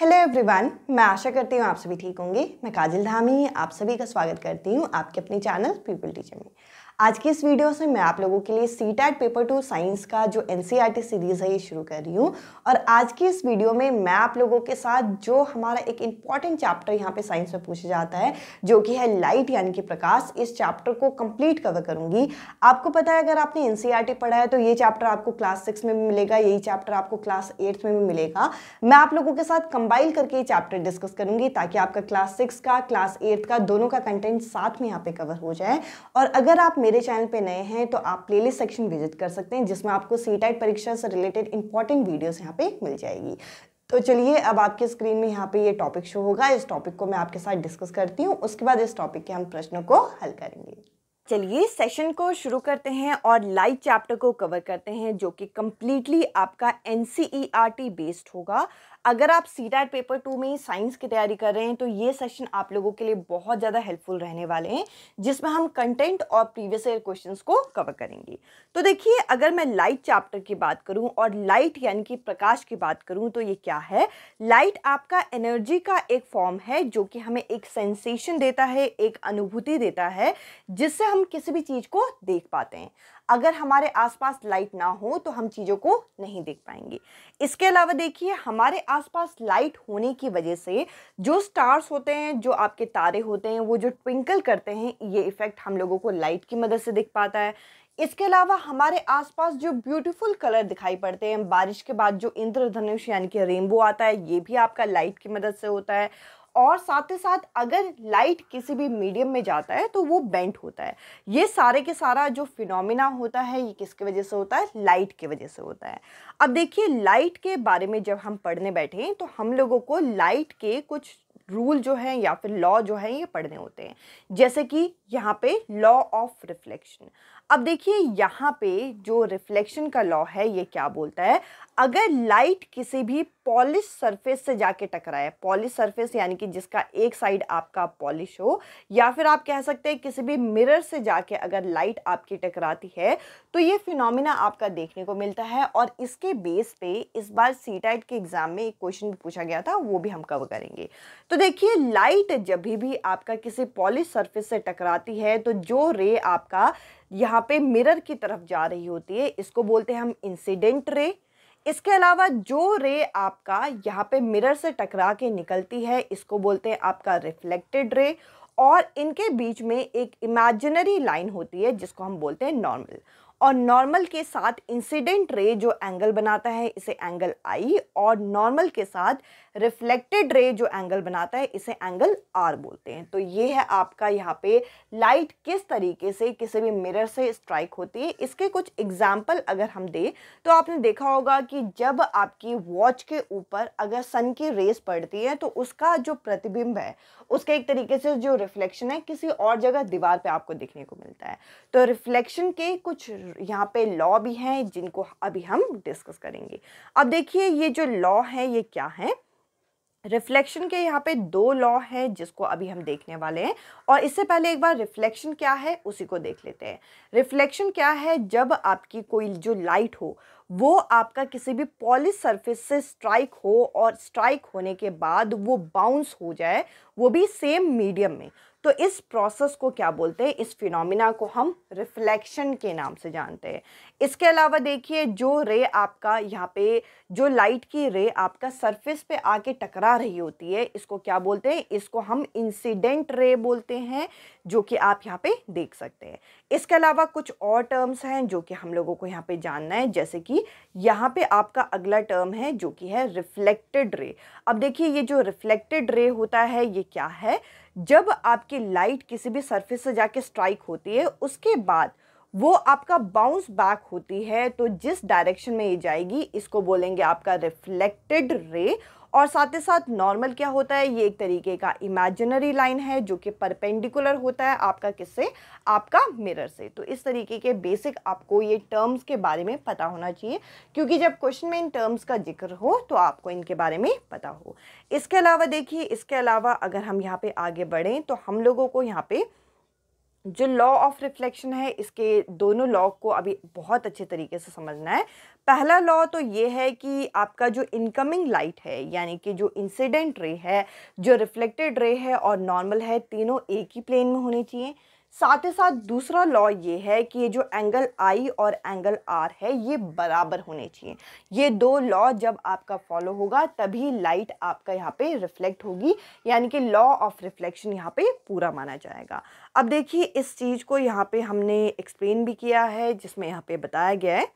hello everyone मैं आशा करती हूँ आप सभी ठीक होंगे मैं काजिल धामी आप सभी का स्वागत करती हूँ आपके अपने चैनल पीपल टीचर में आज की इस वीडियो से मैं आप लोगों के लिए C TET paper two science का जो एन सीरीज़ e है ये शुरू कर रही हूँ और आज की इस वीडियो में मैं आप लोगों के साथ जो हमारा एक इम्पॉर्टेंट चैप्टर यहाँ पे साइंस में पूछा जाता है जो कि है लाइट यानी कि प्रकाश इस चैप्टर को कंप्लीट कवर करूँगी आपको पता है अगर आपने एन e पढ़ा है तो ये चैप्टर आपको क्लास सिक्स में भी मिलेगा यही चैप्टर आपको क्लास एट्थ में भी मिलेगा मैं आप लोगों के साथ कंबाइल करके ये चैप्टर डिस्कस करूँगी ताकि आपका क्लास सिक्स का क्लास एट्थ का दोनों का कंटेंट साथ में यहाँ पे कवर हो जाए और अगर आप मेरे चैनल पे नए हैं तो आप प्लेलिस्ट सेक्शन विजिट कर सकते हैं जिसमें आपको सी टाइट परीक्षा से रिलेटेड इंपॉर्टेंट वीडियोस यहाँ पे मिल जाएगी तो चलिए अब आपके स्क्रीन में यहाँ पे ये टॉपिक शो होगा इस टॉपिक को मैं आपके साथ डिस्कस करती हूँ उसके बाद इस टॉपिक के हम प्रश्नों को हल करेंगे चलिए सेशन को शुरू करते हैं और लाइव चैप्टर को कवर करते हैं जो कि कम्प्लीटली आपका एन बेस्ड e होगा अगर आप सी पेपर टू में साइंस की तैयारी कर रहे हैं तो ये सेशन आप लोगों के लिए बहुत ज़्यादा हेल्पफुल रहने वाले हैं जिसमें हम कंटेंट और प्रीवियस ईयर क्वेश्चंस को कवर करेंगे तो देखिए अगर मैं लाइट चैप्टर की बात करूं और लाइट यानी कि प्रकाश की बात करूं तो ये क्या है लाइट आपका एनर्जी का एक फॉर्म है जो कि हमें एक सेंसेशन देता है एक अनुभूति देता है जिससे हम किसी भी चीज़ को देख पाते हैं अगर हमारे आसपास लाइट ना हो तो हम चीज़ों को नहीं देख पाएंगे इसके अलावा देखिए हमारे आसपास लाइट होने की वजह से जो स्टार्स होते हैं जो आपके तारे होते हैं वो जो ट्विंकल करते हैं ये इफ़ेक्ट हम लोगों को लाइट की मदद से दिख पाता है इसके अलावा हमारे आसपास जो ब्यूटीफुल कलर दिखाई पड़ते हैं बारिश के बाद जो इंद्रधनुष यानी कि रेनबो आता है ये भी आपका लाइट की मदद से होता है और साथ ही साथ अगर लाइट किसी भी मीडियम में जाता है तो वो बेंट होता है ये सारे के सारा जो फिनोमिना होता है ये किसके वजह से होता है लाइट की वजह से होता है अब देखिए लाइट के बारे में जब हम पढ़ने बैठे तो हम लोगों को लाइट के कुछ रूल जो हैं या फिर लॉ जो है ये पढ़ने होते हैं जैसे कि यहाँ पे लॉ ऑफ रिफ्लेक्शन अब देखिए यहाँ पे जो रिफ्लेक्शन का लॉ है ये क्या बोलता है अगर लाइट किसी भी पॉलिश सरफेस से जाके टकराए पॉलिश सरफेस यानी कि जिसका एक साइड आपका पॉलिश हो या फिर आप कह सकते हैं किसी भी मिरर से जाके अगर लाइट आपकी टकराती है तो ये फिनोमिना आपका देखने को मिलता है और इसके बेस पे इस बार सी टाइट के एग्ज़ाम में एक क्वेश्चन भी पूछा गया था वो भी हम कवर करेंगे तो देखिए लाइट जब भी आपका किसी पॉलिश सर्फेस से टकराती है तो जो रे आपका यहाँ पे मिरर की तरफ जा रही होती है इसको बोलते हैं हम इंसिडेंट रे इसके अलावा जो रे आपका यहाँ पे मिरर से टकरा के निकलती है इसको बोलते हैं आपका रिफ्लेक्टेड रे और इनके बीच में एक इमेजिनरी लाइन होती है जिसको हम बोलते हैं नॉर्मल और नॉर्मल के साथ इंसिडेंट रे जो एंगल बनाता है इसे एंगल आई और नॉर्मल के साथ रिफ्लेक्टेड रे जो एंगल बनाता है इसे एंगल आर बोलते हैं तो ये है आपका यहाँ पे लाइट किस तरीके से किसी भी मिरर से स्ट्राइक होती है इसके कुछ एग्जाम्पल अगर हम दें तो आपने देखा होगा कि जब आपकी वॉच के ऊपर अगर सन की रेस पड़ती है तो उसका जो प्रतिबिंब है उसके एक तरीके से जो रिफ्लेक्शन है किसी और जगह दीवार पे आपको देखने को मिलता है तो रिफ्लेक्शन के कुछ यहाँ पे लॉ भी हैं जिनको अभी हम डिस्कस करेंगे अब देखिए ये जो लॉ है ये क्या है रिफ्लेक्शन के यहाँ पे दो लॉ हैं जिसको अभी हम देखने वाले हैं और इससे पहले एक बार रिफ्लेक्शन क्या है उसी को देख लेते हैं रिफ्लेक्शन क्या है जब आपकी कोई जो लाइट हो वो आपका किसी भी पॉलिश सरफेस से स्ट्राइक हो और स्ट्राइक होने के बाद वो बाउंस हो जाए वो भी सेम मीडियम में तो इस प्रोसेस को क्या बोलते हैं इस फिनोमिना को हम रिफ्लेक्शन के नाम से जानते हैं इसके अलावा देखिए जो रे आपका यहाँ पे जो लाइट की रे आपका सरफेस पे आके टकरा रही होती है इसको क्या बोलते हैं इसको हम इंसिडेंट रे बोलते हैं जो कि आप यहाँ पे देख सकते हैं इसके अलावा कुछ और टर्म्स हैं जो कि हम लोगों को यहाँ पे जानना है जैसे कि यहाँ पे आपका अगला टर्म है जो कि है रिफ्लेक्टेड रे अब देखिए ये जो रिफ्लेक्टेड रे होता है ये क्या है जब आपकी लाइट किसी भी सरफेस से जाके स्ट्राइक होती है उसके बाद वो आपका बाउंस बैक होती है तो जिस डायरेक्शन में ये जाएगी इसको बोलेंगे आपका रिफ्लेक्टेड रे और साथ ही साथ नॉर्मल क्या होता है ये एक तरीके का इमेजिनरी लाइन है जो कि परपेंडिकुलर होता है आपका किससे आपका मिरर से तो इस तरीके के बेसिक आपको ये टर्म्स के बारे में पता होना चाहिए क्योंकि जब क्वेश्चन में इन टर्म्स का जिक्र हो तो आपको इनके बारे में पता हो इसके अलावा देखिए इसके अलावा अगर हम यहाँ पे आगे बढ़ें तो हम लोगों को यहाँ पर जो लॉ ऑफ रिफ्लेक्शन है इसके दोनों लॉ को अभी बहुत अच्छे तरीके से समझना है पहला लॉ तो ये है कि आपका जो इनकमिंग लाइट है यानी कि जो इंसिडेंट रे है जो रिफ्लेक्टेड रे है और नॉर्मल है तीनों एक ही प्लेन में होने चाहिए साथ ही साथ दूसरा लॉ ये है कि ये जो एंगल आई और एंगल आर है ये बराबर होने चाहिए ये दो लॉ जब आपका फॉलो होगा तभी लाइट आपका यहाँ पे रिफ्लेक्ट होगी यानी कि लॉ ऑफ रिफ्लेक्शन यहाँ पे पूरा माना जाएगा अब देखिए इस चीज़ को यहाँ पे हमने एक्सप्लेन भी किया है जिसमें यहाँ पे बताया गया है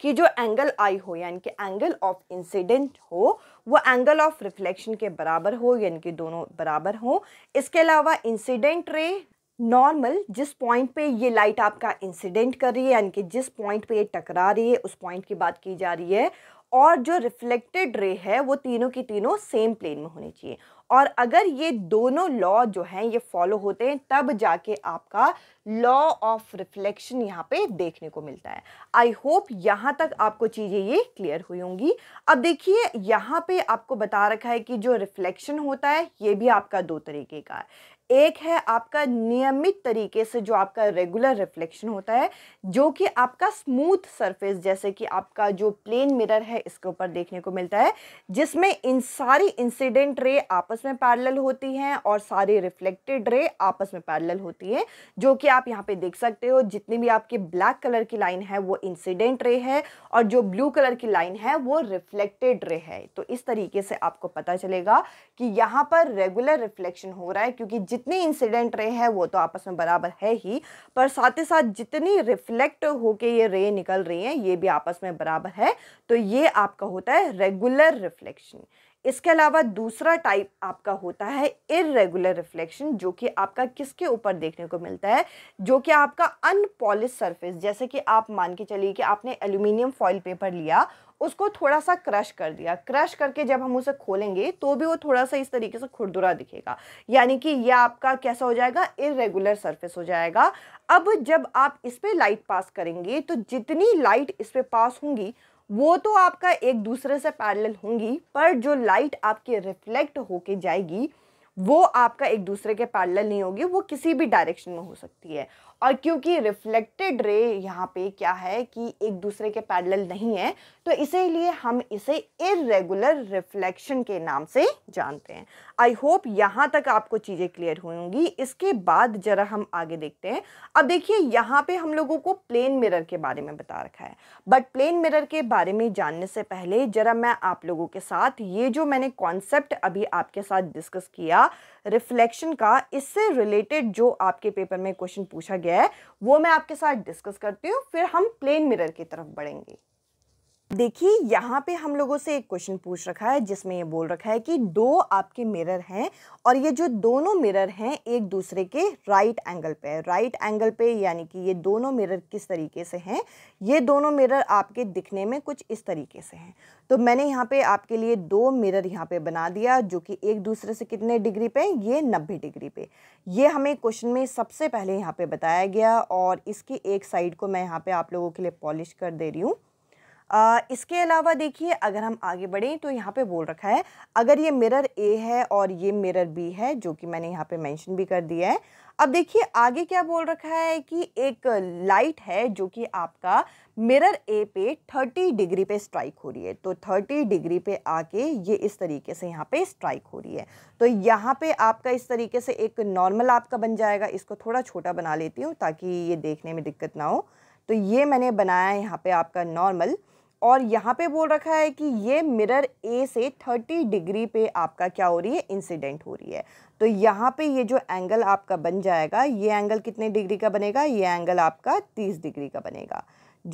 कि जो एंगल आई हो यानी कि एंगल ऑफ इंसिडेंट हो वो एंगल ऑफ रिफ्लेक्शन के बराबर हो यानी कि दोनों बराबर हो इसके अलावा इंसिडेंट रे नॉर्मल जिस पॉइंट पे ये लाइट आपका इंसिडेंट कर रही है यानी कि जिस पॉइंट पे ये टकरा रही है उस पॉइंट की बात की जा रही है और जो रिफ्लेक्टेड रे है वो तीनों की तीनों सेम प्लेन में होनी चाहिए और अगर ये दोनों लॉ जो हैं ये फॉलो होते हैं तब जाके आपका लॉ ऑफ रिफ्लेक्शन यहाँ पे देखने को मिलता है आई होप यहाँ तक आपको चीज़ें ये क्लियर हुई होंगी अब देखिए यहाँ पे आपको बता रखा है कि जो रिफ्लेक्शन होता है ये भी आपका दो तरीके का है एक है आपका नियमित तरीके से जो आपका रेगुलर रिफ्लेक्शन होता है जो कि आपका स्मूथ सरफेस जैसे कि आपका जो प्लेन मिरर है इसके ऊपर देखने को मिलता है जिसमें इन सारी इंसिडेंट रे आपस में पैरेलल होती हैं और सारी रिफ्लेक्टेड रे आपस में पैरेलल होती हैं जो कि आप यहाँ पे देख सकते हो जितनी भी आपकी ब्लैक कलर की लाइन है वो इंसिडेंट रे है और जो ब्लू कलर की लाइन है वो रिफ्लेक्टेड रे है तो इस तरीके से आपको पता चलेगा कि यहाँ पर रेगुलर रिफ्लेक्शन हो रहा है क्योंकि जितने इंसिडेंट रे है वो तो आपस में बराबर है ही पर साथ ही साथ जितनी रिफ्लेक्ट होके ये रे निकल रही हैं ये भी आपस में बराबर है तो ये आपका होता है रेगुलर रिफ्लेक्शन इसके अलावा दूसरा टाइप आपका होता है इरेगुलर रिफ्लेक्शन जो कि आपका किसके ऊपर देखने को मिलता है जो कि आपका अनपॉलिश सरफेस जैसे कि आप मान के चलिए कि आपने एल्यूमिनियम फॉइल पेपर लिया उसको थोड़ा सा क्रश कर दिया क्रश करके जब हम उसे खोलेंगे तो भी वो थोड़ा सा इस तरीके से खुरदुरा दिखेगा यानी कि यह आपका कैसा हो जाएगा इरेगुलर सरफेस हो जाएगा अब जब आप इस पर लाइट पास करेंगे तो जितनी लाइट इस पर पास होंगी वो तो आपका एक दूसरे से पैरेलल होंगी पर जो लाइट आपके रिफ्लेक्ट होके जाएगी वो आपका एक दूसरे के पैरेलल नहीं होगी वो किसी भी डायरेक्शन में हो सकती है और क्योंकि रिफ्लेक्टेड रे यहाँ पे क्या है कि एक दूसरे के पैरेलल नहीं है तो इसीलिए हम इसे इरेगुलर रिफ्लेक्शन के नाम से जानते हैं आई होप यहाँ तक आपको चीज़ें क्लियर होंगी इसके बाद ज़रा हम आगे देखते हैं अब देखिए यहाँ पे हम लोगों को प्लेन मिरर के बारे में बता रखा है बट प्लेन मिरर के बारे में जानने से पहले ज़रा मैं आप लोगों के साथ ये जो मैंने कॉन्सेप्ट अभी आपके साथ डिस्कस किया रिफ्लेक्शन का इससे रिलेटेड जो आपके पेपर में क्वेश्चन पूछा गया है वो मैं आपके साथ डिस्कस करती हूँ फिर हम प्लेन मिरर की तरफ बढ़ेंगे देखिए यहाँ पे हम लोगों से एक क्वेश्चन पूछ रखा है जिसमें ये बोल रखा है कि दो आपके मिरर हैं और ये जो दोनों मिरर हैं एक दूसरे के राइट एंगल पे है राइट एंगल पे यानी कि ये दोनों मिरर किस तरीके से हैं ये दोनों मिरर आपके दिखने में कुछ इस तरीके से हैं तो मैंने यहाँ पे आपके लिए दो मिरर यहाँ पे बना दिया जो कि एक दूसरे से कितने डिग्री पे ये नब्बे डिग्री पे ये हमें क्वेश्चन में सबसे पहले यहाँ पे बताया गया और इसकी एक साइड को मैं यहाँ पे आप लोगों के लिए पॉलिश कर दे रही हूँ आ, इसके अलावा देखिए अगर हम आगे बढ़ें तो यहाँ पे बोल रखा है अगर ये मिरर ए है और ये मिरर बी है जो कि मैंने यहाँ पे मेंशन भी कर दिया है अब देखिए आगे क्या बोल रखा है कि एक लाइट है जो कि आपका मिरर ए पे 30 डिग्री पे स्ट्राइक हो रही है तो 30 डिग्री पे आके ये इस तरीके से यहाँ पे स्ट्राइक हो रही है तो यहाँ पे आपका इस तरीके से एक नॉर्मल आपका बन जाएगा इसको थोड़ा छोटा बना लेती हूँ ताकि ये देखने में दिक्कत ना हो तो ये मैंने बनाया है यहाँ पे आपका नॉर्मल और यहाँ पे बोल रखा है कि ये मिरर ए से 30 डिग्री पे आपका क्या हो रही है इंसिडेंट हो रही है तो यहाँ पे ये जो एंगल आपका बन जाएगा ये एंगल कितने डिग्री का बनेगा ये एंगल आपका 30 डिग्री का बनेगा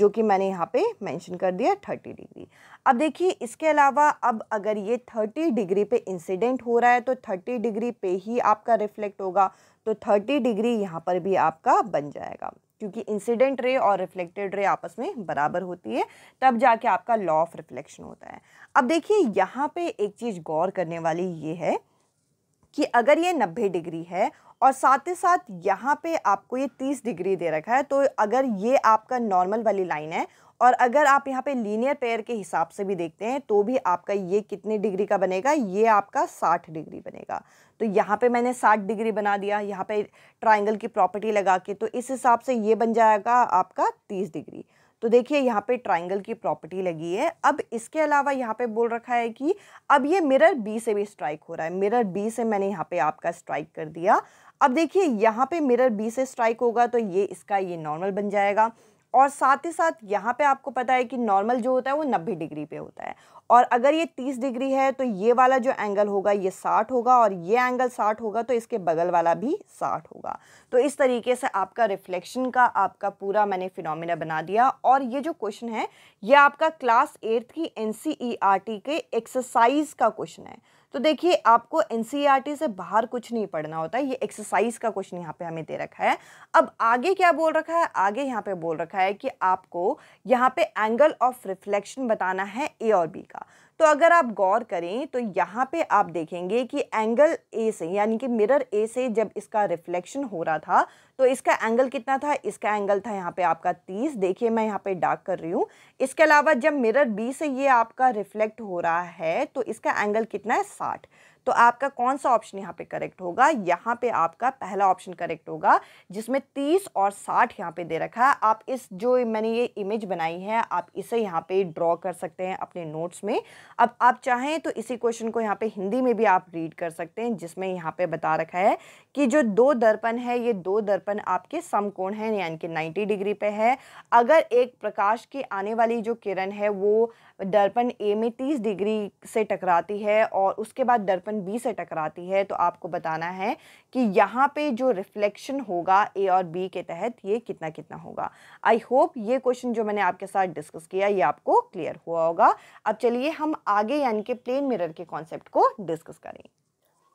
जो कि मैंने यहाँ पे मेंशन कर दिया 30 डिग्री अब देखिए इसके अलावा अब अगर ये 30 डिग्री पे इंसिडेंट हो रहा है तो थर्टी डिग्री पे ही आपका रिफ्लेक्ट होगा तो थर्टी डिग्री यहाँ पर भी आपका बन जाएगा क्योंकि इंसिडेंट रे और रिफ्लेक्टेड रे आपस में बराबर होती है तब जाके आपका लॉ ऑफ रिफ्लेक्शन होता है अब देखिए यहाँ पे एक चीज़ गौर करने वाली ये है कि अगर ये नब्बे डिग्री है और साथ ही साथ यहाँ पे आपको ये तीस डिग्री दे रखा है तो अगर ये आपका नॉर्मल वाली लाइन है और अगर आप यहाँ पे लीनियर पेयर के हिसाब से भी देखते हैं तो भी आपका ये कितने डिग्री का बनेगा ये आपका 60 डिग्री बनेगा तो यहाँ पे मैंने 60 डिग्री बना दिया यहाँ पे ट्राइंगल की प्रॉपर्टी लगा के तो इस हिसाब से ये बन जाएगा आपका 30 डिग्री तो देखिए यहाँ पे ट्राइंगल की प्रॉपर्टी लगी है अब इसके अलावा यहाँ पे बोल रखा है कि अब ये मिरर बी से भी स्ट्राइक हो रहा है मिरर बी से मैंने यहाँ पे आपका स्ट्राइक कर दिया अब देखिए यहाँ पे मिरर बी से स्ट्राइक होगा तो ये इसका ये नॉर्मल बन जाएगा और साथ ही साथ यहाँ पे आपको पता है कि नॉर्मल जो होता है वो नब्बे डिग्री पे होता है और अगर ये तीस डिग्री है तो ये वाला जो एंगल होगा ये साठ होगा और ये एंगल साठ होगा तो इसके बगल वाला भी साठ होगा तो इस तरीके से आपका रिफ्लेक्शन का आपका पूरा मैंने फिनोमिना बना दिया और ये जो क्वेश्चन है ये आपका क्लास एट्थ की एन e के एक्सरसाइज का क्वेश्चन है तो देखिए आपको एन e से बाहर कुछ नहीं पढ़ना होता ये एक्सरसाइज का क्वेश्चन यहाँ पे हमें दे रखा है अब आगे क्या बोल रखा है आगे यहाँ पे बोल रखा है कि आपको यहाँ पे एंगल ऑफ रिफ्लेक्शन बताना है ए और बी का तो अगर आप गौर करें तो यहाँ पे आप देखेंगे कि एंगल ए से यानी कि मिरर ए से जब इसका रिफ्लेक्शन हो रहा था तो इसका एंगल कितना था इसका एंगल था यहाँ पे आपका 30 देखिए मैं यहाँ पे डार्क कर रही हूँ इसके अलावा जब मिरर बी से ये आपका रिफ्लेक्ट हो रहा है तो इसका एंगल कितना है 60 तो आपका कौन सा ऑप्शन यहाँ पे करेक्ट होगा यहाँ पे आपका पहला ऑप्शन करेक्ट होगा जिसमें तीस और साठ यहाँ पे दे रखा है आप इस जो मैंने ये इमेज बनाई है आप इसे यहाँ पे ड्रॉ कर सकते हैं अपने नोट्स में अब आप चाहें तो इसी क्वेश्चन को यहाँ पे हिंदी में भी आप रीड कर सकते हैं जिसमें यहाँ पे बता रखा है कि जो दो दर्पण है ये दो दर्पण आपके समकोण है यानी कि नाइन्टी डिग्री पे है अगर एक प्रकाश की आने वाली जो किरण है वो दर्पण ए में तीस डिग्री से टकराती है और उसके बाद दर्पण बचपन बी से टकराती है तो आपको बताना है कि यहाँ पे जो रिफ्लेक्शन होगा ए और बी के तहत ये कितना कितना होगा आई होप ये क्वेश्चन जो मैंने आपके साथ डिस्कस किया ये आपको क्लियर हुआ होगा अब चलिए हम आगे यानी कि प्लेन मिरर के कॉन्सेप्ट को डिस्कस करें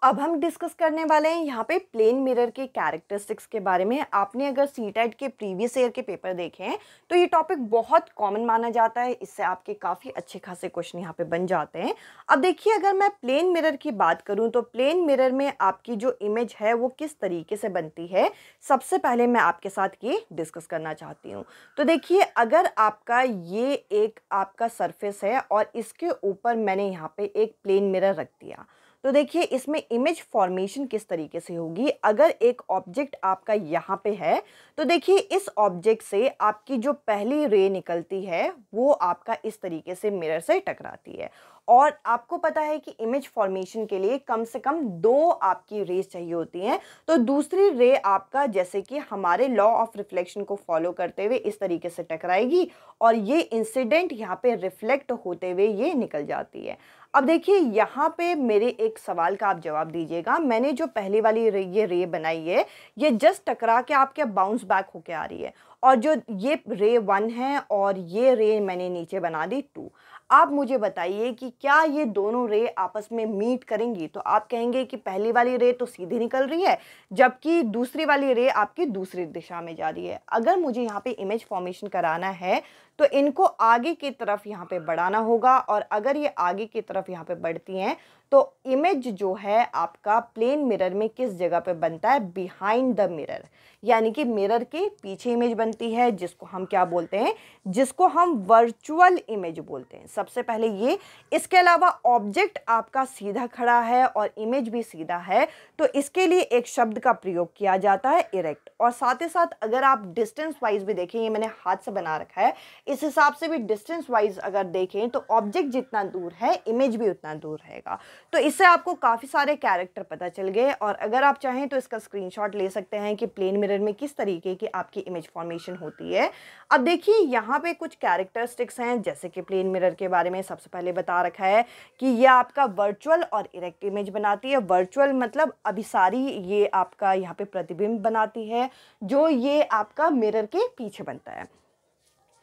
अब हम डिस्कस करने वाले हैं यहाँ पे प्लेन मिरर के कैरेक्टरिस्टिक्स के बारे में आपने अगर सी टेट e के प्रीवियस ईयर के पेपर देखे हैं तो ये टॉपिक बहुत कॉमन माना जाता है इससे आपके काफ़ी अच्छे खासे क्वेश्चन यहाँ पे बन जाते हैं अब देखिए अगर मैं प्लेन मिरर की बात करूँ तो प्लेन मिरर में आपकी जो इमेज है वो किस तरीके से बनती है सबसे पहले मैं आपके साथ ये डिस्कस करना चाहती हूँ तो देखिए अगर आपका ये एक आपका सरफेस है और इसके ऊपर मैंने यहाँ पर एक प्लेन मिरर रख दिया तो देखिए इसमें इमेज फॉर्मेशन किस तरीके से होगी अगर एक ऑब्जेक्ट आपका यहाँ पे है तो देखिए इस ऑब्जेक्ट से आपकी जो पहली रे निकलती है वो आपका इस तरीके से मिरर से टकराती है और आपको पता है कि इमेज फॉर्मेशन के लिए कम से कम दो आपकी रेज चाहिए होती हैं तो दूसरी रे आपका जैसे कि हमारे लॉ ऑफ रिफ्लेक्शन को फॉलो करते हुए इस तरीके से टकराएगी और ये इंसिडेंट यहाँ पे रिफ्लेक्ट होते हुए ये निकल जाती है अब देखिए यहाँ पे मेरे एक सवाल का आप जवाब दीजिएगा मैंने जो पहली वाली रे, ये रे बनाई है ये जस्ट टकरा के आपके बाउंस बैक होके आ रही है और जो ये रे वन है और ये रे मैंने नीचे बना दी टू आप मुझे बताइए कि क्या ये दोनों रे आपस में मीट करेंगी तो आप कहेंगे कि पहली वाली रे तो सीधी निकल रही है जबकि दूसरी वाली रे आपकी दूसरी दिशा में जा रही है अगर मुझे यहाँ पे इमेज फॉर्मेशन कराना है तो इनको आगे की तरफ यहाँ पे बढ़ाना होगा और अगर ये आगे की तरफ यहाँ पे बढ़ती हैं तो इमेज जो है आपका प्लेन मिरर में किस जगह पे बनता है बिहाइंड द मिरर यानी कि मिरर के पीछे इमेज बनती है जिसको हम क्या बोलते हैं जिसको हम वर्चुअल इमेज बोलते हैं सबसे पहले ये इसके अलावा ऑब्जेक्ट आपका सीधा खड़ा है और इमेज भी सीधा है तो इसके लिए एक शब्द का प्रयोग किया जाता है इरेक्ट और साथ ही साथ अगर आप डिस्टेंस वाइज भी देखें ये मैंने हाथ से बना रखा है इस हिसाब से भी डिस्टेंस वाइज अगर देखें तो ऑब्जेक्ट जितना दूर है इमेज भी उतना दूर रहेगा तो इससे आपको काफ़ी सारे कैरेक्टर पता चल गए और अगर आप चाहें तो इसका स्क्रीनशॉट ले सकते हैं कि प्लेन मिरर में किस तरीके की आपकी इमेज फॉर्मेशन होती है अब देखिए यहाँ पर कुछ कैरेक्टरिस्टिक्स हैं जैसे कि प्लेन मिरर के बारे में सबसे पहले बता रखा है कि यह आपका वर्चुअल और इरेक्ट इमेज बनाती है वर्चुअल मतलब अभिसारी ये आपका यहाँ पे प्रतिबिंब बनाती है जो ये आपका मिरर के पीछे बनता है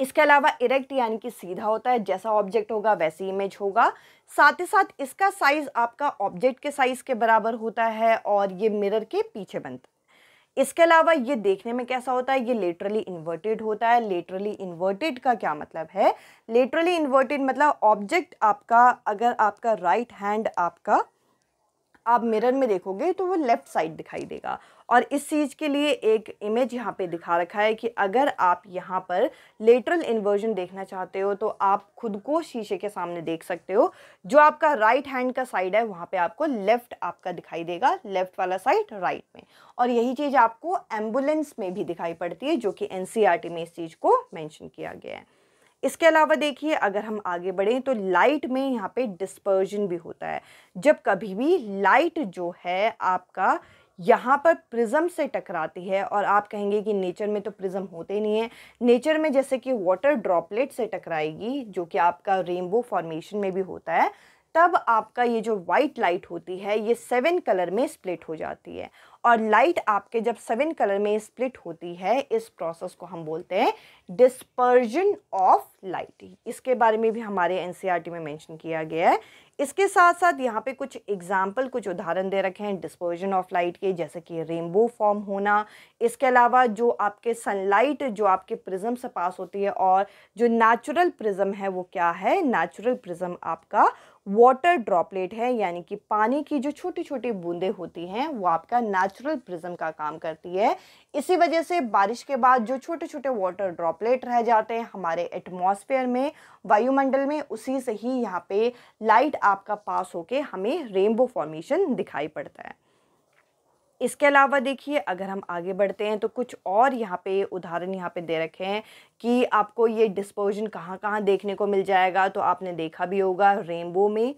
इसके अलावा इरेक्ट यानी कि सीधा होता है जैसा ऑब्जेक्ट होगा वैसी इमेज होगा साथ ही साथ इसका साइज़ आपका ऑब्जेक्ट के साइज़ के बराबर होता है और ये मिरर के पीछे बनता है इसके अलावा ये देखने में कैसा होता है ये लेटरली इन्वर्टेड होता है लेटरली इन्वर्टेड का क्या मतलब है लेटरली इन्वर्टेड मतलब ऑब्जेक्ट आपका अगर आपका राइट right हैंड आपका आप मिरर में देखोगे तो वो लेफ़्ट साइड दिखाई देगा और इस चीज़ के लिए एक इमेज यहाँ पे दिखा रखा है कि अगर आप यहाँ पर लेटरल इन्वर्जन देखना चाहते हो तो आप खुद को शीशे के सामने देख सकते हो जो आपका राइट हैंड का साइड है वहाँ पे आपको लेफ़्ट आपका दिखाई देगा लेफ़्ट वाला साइड राइट में और यही चीज़ आपको एम्बुलेंस में भी दिखाई पड़ती है जो कि एन e में इस चीज़ को मैंशन किया गया है इसके अलावा देखिए अगर हम आगे बढ़ें तो लाइट में यहाँ पे डिस्पर्जन भी होता है जब कभी भी लाइट जो है आपका यहाँ पर प्रिज्म से टकराती है और आप कहेंगे कि नेचर में तो प्रिज्म होते नहीं है नेचर में जैसे कि वाटर ड्रॉपलेट से टकराएगी जो कि आपका रेनबो फॉर्मेशन में भी होता है तब आपका ये जो वाइट लाइट होती है ये सेवन कलर में स्प्लिट हो जाती है और लाइट आपके जब सेवन कलर में स्प्लिट होती है इस प्रोसेस को हम बोलते हैं डिस्पर्जन ऑफ लाइट इसके बारे में भी हमारे एन e में मेंशन किया गया है इसके साथ साथ यहाँ पे कुछ एग्जाम्पल कुछ उदाहरण दे रखे हैं डिस्पर्जन ऑफ लाइट के जैसे कि रेनबो फॉर्म होना इसके अलावा जो आपके सनलाइट जो आपके प्रिज्म से पास होती है और जो नेचुरल प्रिज्म है वो क्या है नेचुरल प्रिज्म आपका वाटर ड्रॉपलेट है यानी कि पानी की जो छोटी छोटी बूंदें होती हैं वो आपका नेचुरल प्रिज्म का काम करती है इसी वजह से बारिश के बाद जो छोटे छोटे वाटर ड्रॉपलेट रह जाते हैं हमारे एटमॉस्फेयर में वायुमंडल में उसी से ही यहाँ पे लाइट आपका पास होके हमें रेनबो फॉर्मेशन दिखाई पड़ता है इसके अलावा देखिए अगर हम आगे बढ़ते हैं तो कुछ और यहाँ पे उदाहरण यहाँ पे दे रखे हैं कि आपको ये डिस्पोजन कहाँ कहाँ देखने को मिल जाएगा तो आपने देखा भी होगा रेनबो में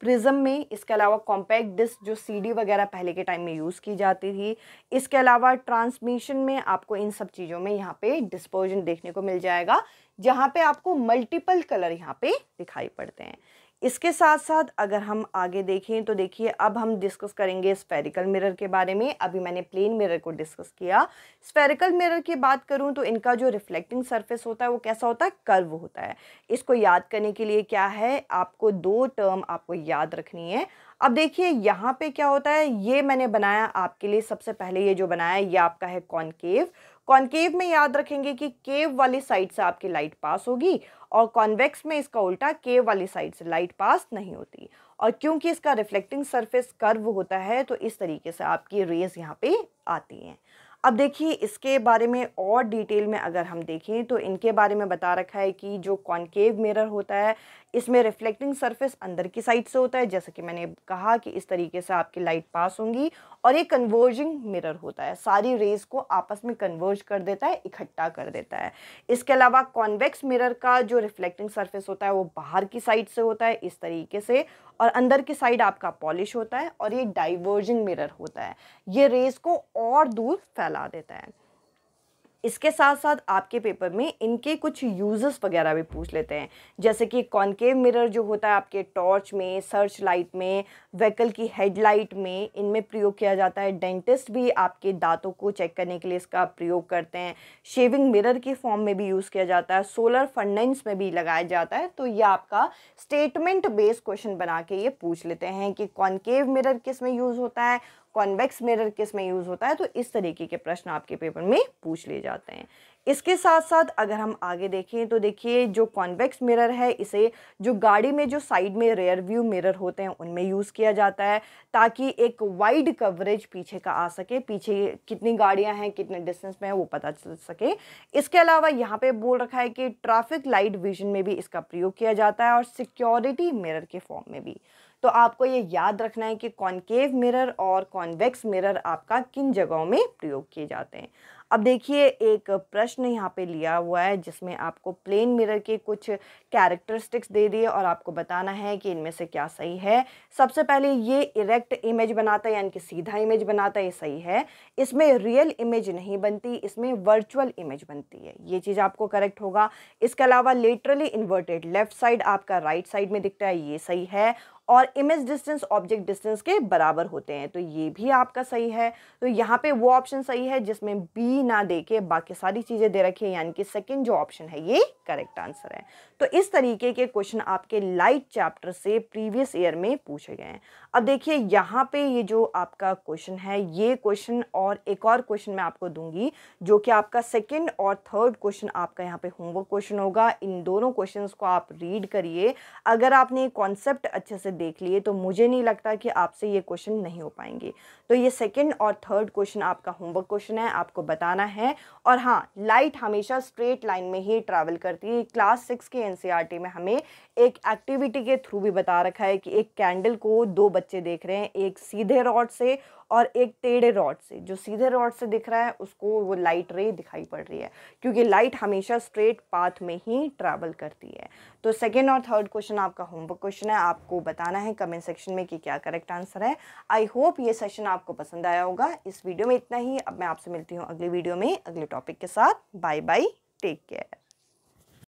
प्रिज्म में इसके अलावा कॉम्पैक्ट डिस्क जो सीडी वगैरह पहले के टाइम में यूज़ की जाती थी इसके अलावा ट्रांसमिशन में आपको इन सब चीज़ों में यहाँ पे डिस्पोजन देखने को मिल जाएगा जहाँ पे आपको मल्टीपल कलर यहाँ पे दिखाई पड़ते हैं इसके साथ साथ अगर हम आगे देखें तो देखिए अब हम डिस्कस करेंगे स्फेरिकल मिरर के बारे में अभी मैंने प्लेन मिरर को डिस्कस किया स्फेरिकल मिरर की बात करूं तो इनका जो रिफ्लेक्टिंग सरफेस होता है वो कैसा होता है कर्व होता है इसको याद करने के लिए क्या है आपको दो टर्म आपको याद रखनी है अब देखिए यहाँ पे क्या होता है ये मैंने बनाया आपके लिए सबसे पहले ये जो बनाया ये आपका है कॉनकेव कॉनकेव में याद रखेंगे कि केव वाली साइड से आपकी लाइट पास होगी और कॉन्वेक्स में इसका उल्टा के वाली साइड से लाइट पास नहीं होती और क्योंकि इसका रिफ्लेक्टिंग सरफेस कर्व होता है तो इस तरीके से आपकी रेज यहाँ पे आती हैं अब देखिए इसके बारे में और डिटेल में अगर हम देखें तो इनके बारे में बता रखा है कि जो कॉन्केव मिरर होता है इसमें रिफ्लेक्टिंग सरफेस अंदर की साइड से होता है जैसा कि मैंने कहा कि इस तरीके से आपकी लाइट पास होंगी और ये कन्वर्जिंग मिरर होता है सारी रेज को आपस में कन्वर्ज कर देता है इकट्ठा कर देता है इसके अलावा कॉन्वेक्स मिरर का जो रिफ्लेक्टिंग सरफेस होता है वो बाहर की साइड से होता है इस तरीके से और अंदर की साइड आपका पॉलिश होता है और ये डाइवर्जिंग मिरर होता है ये रेज को और दूर फैला देता है इसके साथ साथ आपके पेपर में इनके कुछ यूज़ेस वगैरह भी पूछ लेते हैं जैसे कि कॉन्केव मिरर जो होता है आपके टॉर्च में सर्च लाइट में व्हीकल की हेडलाइट में इनमें प्रयोग किया जाता है डेंटिस्ट भी आपके दांतों को चेक करने के लिए इसका प्रयोग करते हैं शेविंग मिरर की फॉर्म में भी यूज़ किया जाता है सोलर फंडेंस में भी लगाया जाता है तो ये आपका स्टेटमेंट बेस्ड क्वेश्चन बना के ये पूछ लेते हैं कि कॉन्केव मिरर किस में यूज़ होता है कॉन्वेक्स मिरर किस में यूज़ होता है तो इस तरीके के प्रश्न आपके पेपर में पूछ लिए जाते हैं इसके साथ साथ अगर हम आगे देखें तो देखिए जो कॉन्वेक्स मिरर है इसे जो गाड़ी में जो साइड में रेयर व्यू मिरर होते हैं उनमें यूज़ किया जाता है ताकि एक वाइड कवरेज पीछे का आ सके पीछे कितनी गाड़ियां हैं कितने डिस्टेंस में है वो पता चल सके इसके अलावा यहाँ पे बोल रखा है कि ट्रैफिक लाइट विजन में भी इसका प्रयोग किया जाता है और सिक्योरिटी मिरर के फॉर्म में भी तो आपको ये याद रखना है कि कॉन्केव मिरर और कॉन्वेक्स मिरर आपका किन जगहों में प्रयोग किए जाते हैं अब देखिए एक प्रश्न यहाँ पे लिया हुआ है जिसमें आपको प्लेन मिरर के कुछ कैरेक्टरिस्टिक्स दे दिए और आपको बताना है कि इनमें से क्या सही है सबसे पहले ये इरेक्ट इमेज बनाता है यानी कि सीधा इमेज बनाता है ये सही है इसमें रियल इमेज नहीं बनती इसमें वर्चुअल इमेज बनती है ये चीज़ आपको करेक्ट होगा इसके अलावा लेटरली इन्वर्टेड लेफ्ट साइड आपका राइट right साइड में दिखता है ये सही है और इमेज डिस्टेंस ऑब्जेक्ट डिस्टेंस के बराबर होते हैं तो ये भी आपका सही है तो यहाँ पे वो ऑप्शन सही है जिसमें बी ना दे के बाकी सारी चीज़ें दे रखी है यानी कि सेकेंड जो ऑप्शन है ये करेक्ट आंसर है तो इस तरीके के क्वेश्चन आपके लाइट चैप्टर से प्रीवियस ईयर में पूछे गए हैं अब देखिए यहाँ पे ये जो आपका क्वेश्चन है ये क्वेश्चन और एक और क्वेश्चन मैं आपको दूंगी जो कि आपका सेकंड और थर्ड क्वेश्चन आपका यहाँ पे होमवर्क क्वेश्चन होगा इन दोनों क्वेश्चंस को आप रीड करिए अगर आपने ये कॉन्सेप्ट अच्छे से देख लिए तो मुझे नहीं लगता कि आपसे ये क्वेश्चन नहीं हो पाएंगे तो ये सेकेंड और थर्ड क्वेश्चन आपका होमवर्क क्वेश्चन है आपको बताना है और हाँ लाइट हमेशा स्ट्रेट लाइन में ही ट्रैवल करती है क्लास सिक्स के एन e में हमें एक एक्टिविटी के थ्रू भी बता रखा है कि एक कैंडल को दो बच्चे बच्चे देख रहे हैं एक सीधे रॉड से और एक टेढ़े रॉड से जो सीधे रॉड से दिख रहा है उसको वो लाइट रे दिखाई पड़ रही है क्योंकि लाइट हमेशा स्ट्रेट पाथ में ही ट्रैवल करती है तो सेकेंड और थर्ड क्वेश्चन आपका होमवर्क क्वेश्चन है आपको बताना है कमेंट सेक्शन में कि क्या करेक्ट आंसर है आई होप ये सेशन आपको पसंद आया होगा इस वीडियो में इतना ही अब मैं आपसे मिलती हूँ अगली वीडियो में अगले टॉपिक के साथ बाय बाय टेक केयर